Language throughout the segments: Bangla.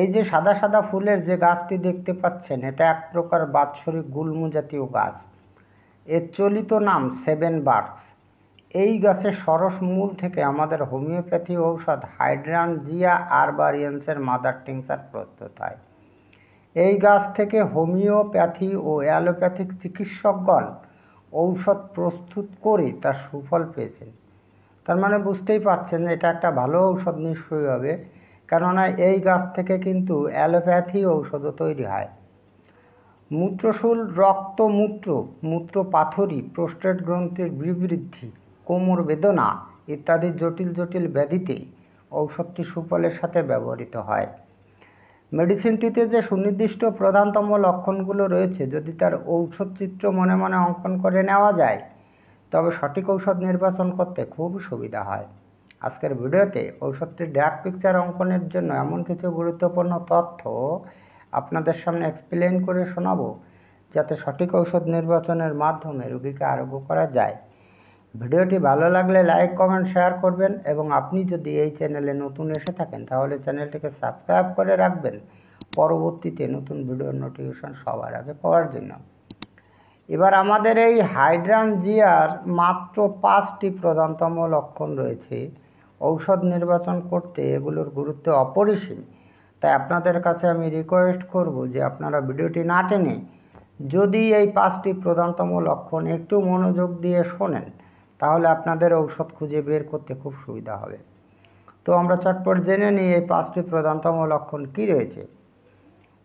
এই যে সাদা সাদা ফুলের যে গাছটি দেখতে পাচ্ছেন এটা এক প্রকার বাৎসরিক গুল্ম জাতীয় গাছ এর চলিত নাম সেভেন বার্কস এই গাছের সরস মূল থেকে আমাদের হোমিওপ্যাথি ঔষধ হাইড্রানজিয়া আরবারিয়ান্সের মাদার টিংসার প্রস্তুত হয় এই গাছ থেকে হোমিওপ্যাথি ও অ্যালোপ্যাথিক চিকিৎসকগণ ঔষধ প্রস্তুত করে তার সুফল পেয়েছেন তার মানে বুঝতেই পাচ্ছেন এটা একটা ভালো ঔষধ নিশ্চয়ই হবে কেননা এই গাছ থেকে কিন্তু অ্যালোপ্যাথি ঔষধও তৈরি হয় মূত্রশূল রক্ত মূত্র মূত্র পাথরি প্রোস্টেট গ্রন্থির বিবৃদ্ধি কোমর বেদনা ইত্যাদি জটিল জটিল ব্যাধিতে ঔষধটি সুফলের সাথে ব্যবহৃত হয় মেডিসিনটিতে যে সুনির্দিষ্ট প্রধানতম লক্ষণগুলো রয়েছে যদি তার ঔষধ চিত্র মনে মনে অঙ্কন করে নেওয়া যায় তবে সঠিক ঔষধ নির্বাচন করতে খুব সুবিধা হয় আজকের ভিডিওতে ঔষধটির ড্যাক পিকচার অঙ্কনের জন্য এমন কিছু গুরুত্বপূর্ণ তথ্য আপনাদের সামনে এক্সপ্লেন করে শোনাবো যাতে সঠিক ঔষধ নির্বাচনের মাধ্যমে রোগীকে আরোগ্য করা যায় ভিডিওটি ভালো লাগলে লাইক কমেন্ট শেয়ার করবেন এবং আপনি যদি এই চ্যানেলে নতুন এসে থাকেন তাহলে চ্যানেলটিকে সাবস্ক্রাইব করে রাখবেন পরবর্তীতে নতুন ভিডিওর নোটিফিকেশান সবার আগে পাওয়ার জন্য এবার আমাদের এই হাইড্রানজিয়ার মাত্র পাঁচটি প্রধানতম লক্ষণ রয়েছে ঔষধ নির্বাচন করতে এগুলোর গুরুত্ব অপরিসীম তাই আপনাদের কাছে আমি রিকোয়েস্ট করব যে আপনারা ভিডিওটি না টেনে যদি এই পাঁচটি প্রধানতম লক্ষণ একটু মনোযোগ দিয়ে শোনেন তাহলে আপনাদের ঔষধ খুঁজে বের করতে খুব সুবিধা হবে তো আমরা চটপট জেনে নিই এই পাঁচটি প্রধানতম লক্ষণ কি রয়েছে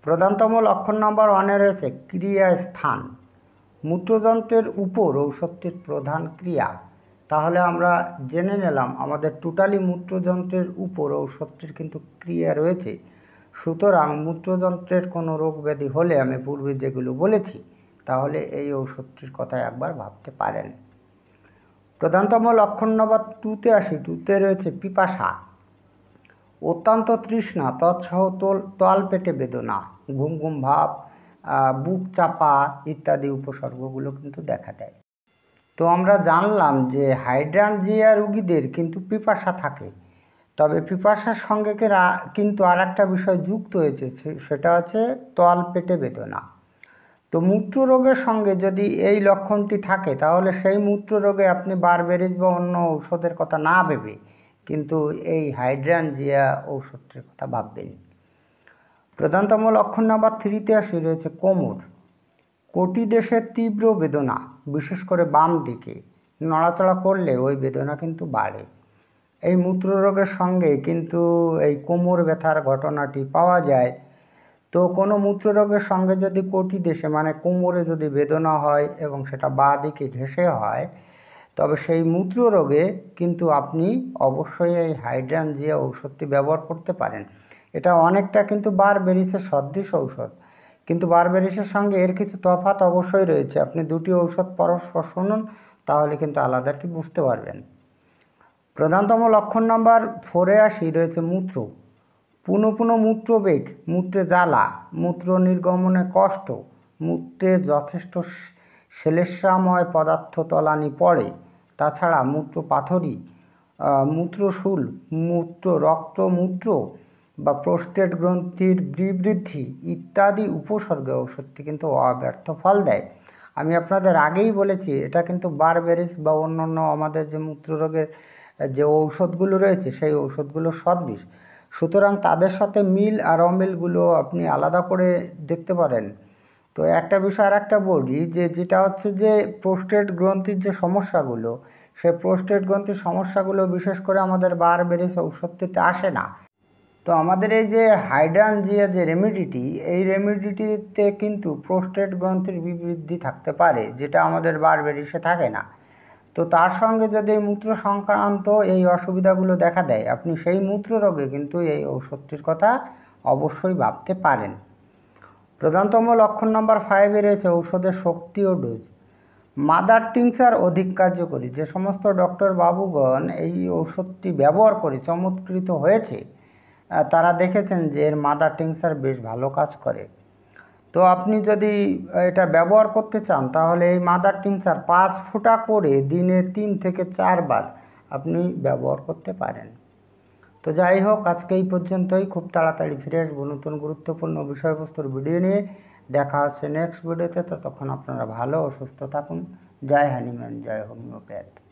প্রধানতম লক্ষণ নম্বর ওয়ানে রয়েছে ক্রিয়া স্থান মূত্রযন্ত্রের উপর ঔষধটির প্রধান ক্রিয়া তাহলে আমরা জেনে নিলাম আমাদের টোটালি মূত্রযন্ত্রের উপর ঔষধটির কিন্তু ক্রিয়া রয়েছে সুতরাং মূত্রযন্ত্রের কোনো রোগ ব্যাধি হলে আমি পূর্বে যেগুলো বলেছি তাহলে এই ঔষধটির কথা একবার ভাবতে পারেন প্রধানতম লক্ষণ নম্বর টুতে আসি টুতে রয়েছে পিপাসা অত্যন্ত তৃষ্ণা তৎসহ তল তল পেটে বেদনা ঘুম ঘুম ভাব বুক চাপা ইত্যাদি উপসর্গগুলো কিন্তু দেখা দেয় তো আমরা জানলাম যে হাইড্রানজিয়া রুগীদের কিন্তু পিপাসা থাকে তবে পিপাসার সঙ্গে কিন্তু আর একটা বিষয় যুক্ত হয়েছে সেটা হচ্ছে তল পেটে বেদনা তো মূত্ররোগের সঙ্গে যদি এই লক্ষণটি থাকে তাহলে সেই মূত্ররোগে আপনি বারবেরিজ বা অন্য ঔষধের কথা না ভেবে কিন্তু এই হাইড্রানজিয়া ঔষধটির কথা ভাববেন প্রধানতম লক্ষণ নাম্বার থ্রিতে আসি রয়েছে কোমর কোটি দেশের তীব্র বেদনা বিশেষ করে বাম দিকে নড়াচড়া করলে ওই বেদনা কিন্তু বাড়ে এই মূত্ররোগের সঙ্গে কিন্তু এই কোমর ব্যথার ঘটনাটি পাওয়া যায় তো কোনো মূত্ররোগের সঙ্গে যদি কোটি দেশে মানে কোমরে যদি বেদনা হয় এবং সেটা বা দিকে ঘেঁষে হয় তবে সেই মূত্ররোগে কিন্তু আপনি অবশ্যই এই হাইড্রানজিয়া ঔষধটি ব্যবহার করতে পারেন এটা অনেকটা কিন্তু বার বেরিয়েছে সদৃশ ঔষধ কিন্তু বারবেরিসের সঙ্গে এর কিছু তফাত অবশ্যই রয়েছে আপনি দুটি ঔষধ পরস্পর শুনুন তাহলে কিন্তু আলাদাটি বুঝতে পারবেন প্রধানতম লক্ষণ নাম্বার ফোরে আসি রয়েছে মূত্র পুনঃ পুনঃ মূত্রবেগ মূত্রে জ্বালা মূত্র নির্গমনে কষ্ট মূত্রে যথেষ্ট শ্লেষাময় পদার্থ তলানি পড়ে তাছাড়া মূত্র পাথরি মূত্রশুল মূত্র রক্ত মূত্র বা প্রোস্টেট গ্রন্থির বিবৃদ্ধি ইত্যাদি উপসর্গ সত্যি কিন্তু অব্যর্থ ফল দেয় আমি আপনাদের আগেই বলেছি এটা কিন্তু বারবেরিস বা অন্যান্য আমাদের যে মূত্ররোগের যে ঔষধগুলো রয়েছে সেই ঔষধগুলো সদৃশ সুতরাং তাদের সাথে মিল আর অমিলগুলো আপনি আলাদা করে দেখতে পারেন তো একটা বিষয় আর একটা বলি যে যেটা হচ্ছে যে প্রোস্টেট গ্রন্থির যে সমস্যাগুলো সে প্রোস্টেট গ্রন্থির সমস্যাগুলো বিশেষ করে আমাদের বারবেরিস ঔষধটিতে আসে না তো আমাদের এই যে হাইড্রানজিয়া যে রেমিডিটি এই রেমিডিটিতে কিন্তু প্রোস্টেট গ্রন্থির বিবৃদ্ধি থাকতে পারে যেটা আমাদের বারবেরিসে থাকে না তো তার সঙ্গে যদি মূত্র সংক্রান্ত এই অসুবিধাগুলো দেখা দেয় আপনি সেই মূত্র রোগে কিন্তু এই ঔষধটির কথা অবশ্যই ভাবতে পারেন প্রধানতম লক্ষণ নম্বর ফাইভে রয়েছে ঔষধের শক্তি ও ডোজ মাদার টিংসার অধিক কার্যকরী যে সমস্ত ডক্টর বাবুগণ এই ঔষধটি ব্যবহার করে চমৎকৃত হয়েছে তারা দেখেছেন যে এর মাদার টিংসার বেশ ভালো কাজ করে তো আপনি যদি এটা ব্যবহার করতে চান তাহলে এই মাদার টিংসার পাঁচ ফুটা করে দিনে তিন থেকে চারবার আপনি ব্যবহার করতে পারেন তো যাই হোক আজকে এই পর্যন্তই খুব তাড়াতাড়ি ফিরে আসবো নতুন গুরুত্বপূর্ণ বিষয়বস্তুর ভিডিও নিয়ে দেখা হচ্ছে নেক্সট ভিডিওতে ততক্ষণ আপনারা ভালো ও সুস্থ থাকুন জয় হ্যানিম্যান জয় হোমিওপ্যাথ